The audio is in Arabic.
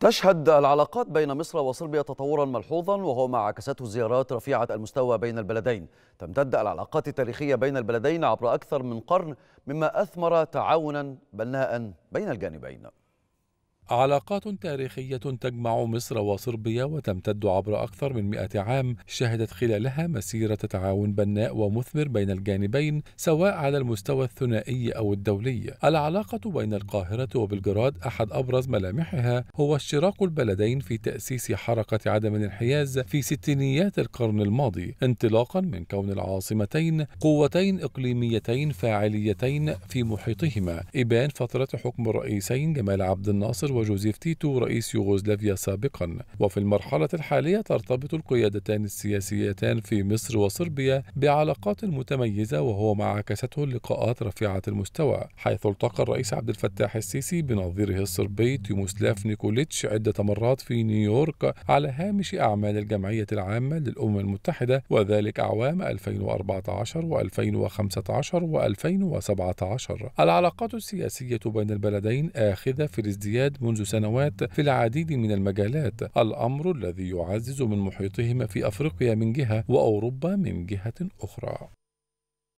تشهد العلاقات بين مصر وصربيا تطورا ملحوظا وهو ما عكسته زيارات رفيعة المستوى بين البلدين تمتد العلاقات التاريخية بين البلدين عبر أكثر من قرن مما أثمر تعاونا بناء بين الجانبين علاقات تاريخية تجمع مصر وصربيا وتمتد عبر أكثر من مئة عام شهدت خلالها مسيرة تعاون بناء ومثمر بين الجانبين سواء على المستوى الثنائي أو الدولي العلاقة بين القاهرة وبلغراد أحد أبرز ملامحها هو اشتراك البلدين في تأسيس حركة عدم الانحياز في ستينيات القرن الماضي انطلاقا من كون العاصمتين قوتين إقليميتين فاعليتين في محيطهما إبان فترة حكم الرئيسين جمال عبد الناصر وجوزيف تيتو رئيس يوغوسلافيا سابقا وفي المرحلة الحالية ترتبط القيادتان السياسيتان في مصر وصربيا بعلاقات متميزة وهو ما عكسته اللقاءات رفيعة المستوى حيث التقى الرئيس عبد الفتاح السيسي بنظيره الصربي تيموسلاف نيكوليتش عدة مرات في نيويورك على هامش أعمال الجمعية العامة للأمم المتحدة وذلك أعوام 2014 و2015 و2017 العلاقات السياسية بين البلدين آخذة في الازدياد منذ سنوات في العديد من المجالات الأمر الذي يعزز من محيطهما في أفريقيا من جهة وأوروبا من جهة أخرى